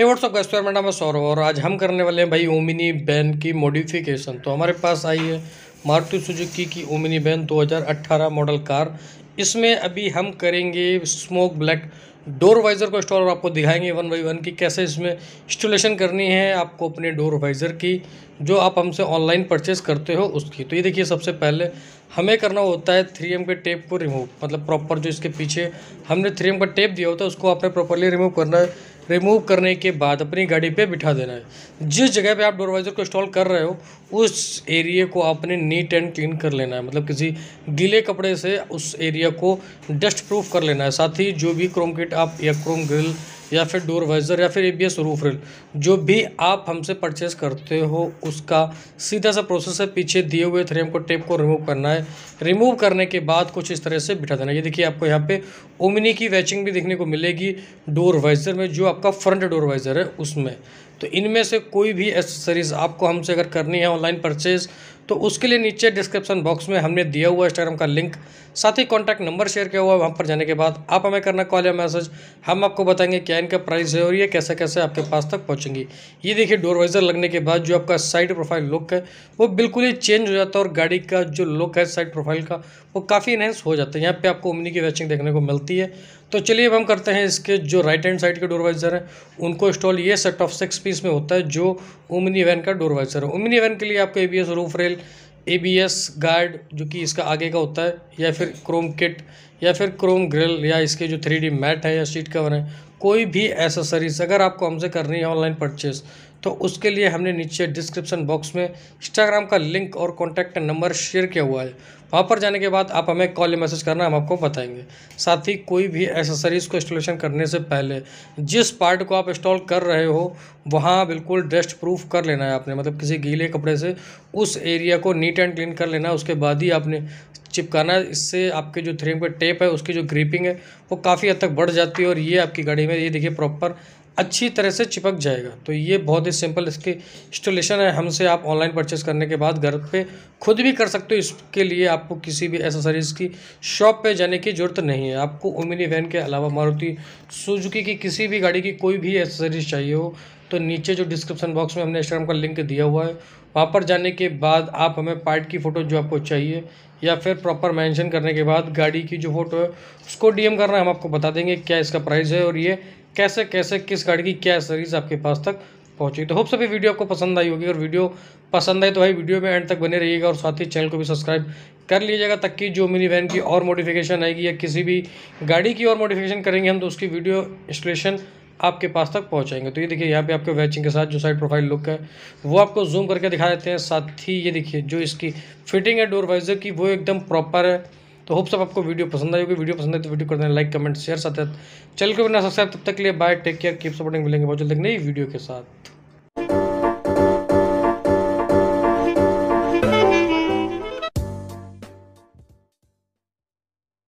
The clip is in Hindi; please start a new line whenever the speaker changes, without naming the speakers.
हे व्हाट्सअप का स्क्वायर मैडम मैं सौरभ और आज हम करने वाले हैं भाई ओमिनी बैन की मॉडिफिकेशन तो हमारे पास आई है मारुति सुजुकी की ओमिनी बैन 2018 मॉडल कार इसमें अभी हम करेंगे स्मोक ब्लैक डोर वाइज़र को इंस्टॉल आपको दिखाएंगे वन बाई वन की कैसे इसमें इंस्टॉलेशन करनी है आपको अपने डोर वाइज़र की जो आप हमसे ऑनलाइन परचेज़ करते हो उसकी तो ये देखिए सबसे पहले हमें करना होता है थ्री एम के टेप को रिमूव मतलब प्रॉपर जो इसके पीछे हमने थ्री एम का टेप दिया होता है उसको आपने प्रॉपरली रिमूव करना है रिमूव करने के बाद अपनी गाड़ी पे बिठा देना है जिस जगह पे आप वाइजर को इंस्टॉल कर रहे हो उस एरिया को आपने नीट एंड क्लीन कर लेना है मतलब किसी गीले कपड़े से उस एरिया को डस्ट प्रूफ कर लेना है साथ ही जो भी क्रोम किट आप या क्रोम ग्रिल या फिर डोर वाइज़र या फिर ए बी रूफ रेल जो भी आप हमसे परचेस करते हो उसका सीधा सा प्रोसेस है पीछे दिए हुए थ्रेम को टेप को रिमूव करना है रिमूव करने के बाद कुछ इस तरह से बिठा देना ये देखिए आपको यहाँ पे ओमिनी की वैचिंग भी देखने को मिलेगी डोर वाइज़र में जो आपका फ्रंट डोर वाइज़र है उसमें तो इनमें से कोई भी एसेसरीज़ आपको हमसे अगर करनी है ऑनलाइन परचेज़ तो उसके लिए नीचे डिस्क्रिप्शन बॉक्स में हमने दिया हुआ इंस्टाग्राम का लिंक साथ ही कॉन्टैक्ट नंबर शेयर किया हुआ है वहाँ पर जाने के बाद आप हमें करना कॉल या मैसेज हम आपको बताएंगे क्या इनका प्राइस है और ये कैसे कैसे आपके पास तक पहुँचेंगी ये देखिए डोर वाइजर लगने के बाद जो आपका साइड प्रोफाइल लुक है वो बिल्कुल ही चेंज हो जाता है और गाड़ी का जो लुक है साइड प्रोफाइल का वो काफ़ी इनहेंस हो जाता है यहाँ पर आपको उमनी की वैचिंग देखने को मिलती है तो चलिए अब हम करते हैं इसके जो राइट हैंड साइड के डोरवाइजर हैं उनको इंस्टॉल ये सेट ऑफ सिक्स पीस में होता है जो उमनी वैन का डोरवाइजर है उमनी वैन के लिए आपको A B S roof rail A B S guard जो कि इसका आगे का होता है या फिर क्रोम किट या फिर क्रोम ग्रिल या इसके जो थ्री डी मैट है या सीट कवर है कोई भी एसेसरीज अगर आपको हमसे करनी है ऑनलाइन परचेज़ तो उसके लिए हमने नीचे डिस्क्रिप्शन बॉक्स में इंस्टाग्राम का लिंक और कॉन्टैक्ट नंबर शेयर किया हुआ है वहाँ पर जाने के बाद आप हमें कॉल या मैसेज करना हम आपको बताएंगे साथ ही कोई भी एसेसरीज़ को इंस्टॉलेशन करने से पहले जिस पार्ट को आप इंस्टॉल कर रहे हो वहाँ बिल्कुल डस्ट प्रूफ कर लेना है आपने मतलब किसी गीले कपड़े से उस एरिया को नीट एंड क्लीन कर लेना उसके बाद ही आपने चिपकाना है इससे आपके जो थ्रेम पर टेप है उसकी जो ग्रीपिंग है वो काफ़ी हद तक बढ़ जाती है और ये आपकी गाड़ी में ये देखिए प्रॉपर अच्छी तरह से चिपक जाएगा तो ये बहुत ही सिंपल इसकी इंस्टॉलेशन है हमसे आप ऑनलाइन परचेस करने के बाद घर पे खुद भी कर सकते हो इसके लिए आपको किसी भी एसेसरीज़ की शॉप पे जाने की ज़रूरत नहीं है आपको ओमिनी वैन के अलावा मारुति सुजुकी की किसी भी गाड़ी की कोई भी एसेसरीज चाहिए हो तो नीचे जो डिस्क्रिप्शन बॉक्स में हमने इंस्टाग्राम का लिंक दिया हुआ है वहाँ पर जाने के बाद आप हमें पार्ट की फ़ोटो जो आपको चाहिए या फिर प्रॉपर मेंशन करने के बाद गाड़ी की जो फ़ोटो है उसको डीएम करना है हम आपको बता देंगे क्या इसका प्राइस है और ये कैसे कैसे किस गाड़ी की क्या सर्विस आपके पास तक पहुँची तो होप सभी वीडियो आपको पसंद आई होगी और वीडियो पसंद आए तो भाई वीडियो में एंड तक बने रहिएगा और साथ ही चैनल को भी सब्सक्राइब कर लीजिएगा तक कि जो मिनी वैन की और मॉडिफिकेशन आएगी या किसी भी गाड़ी की और मॉडिफिकेशन करेंगे हम तो उसकी वीडियो इंस्टॉलेशन आपके पास तक पहुंचाएंगे तो ये देखिए यहाँ पे आपके वैचिंग के साथ जो साइड प्रोफाइल लुक है वो आपको जूम करके दिखा देते हैं साथ ही ये देखिए जो इसकी फिटिंग है डोर वाइजर की वो एकदम प्रॉपर है तो होप सब आपको वीडियो पसंद आई होगी वीडियो पसंद है तो वीडियो कर देना लाइक कमेंट शेयर साथ चल के बिना सब्सक्राइब तब तक के लिए bye take care keep supporting मिलेंगे बहुत जल्द नई वीडियो के साथ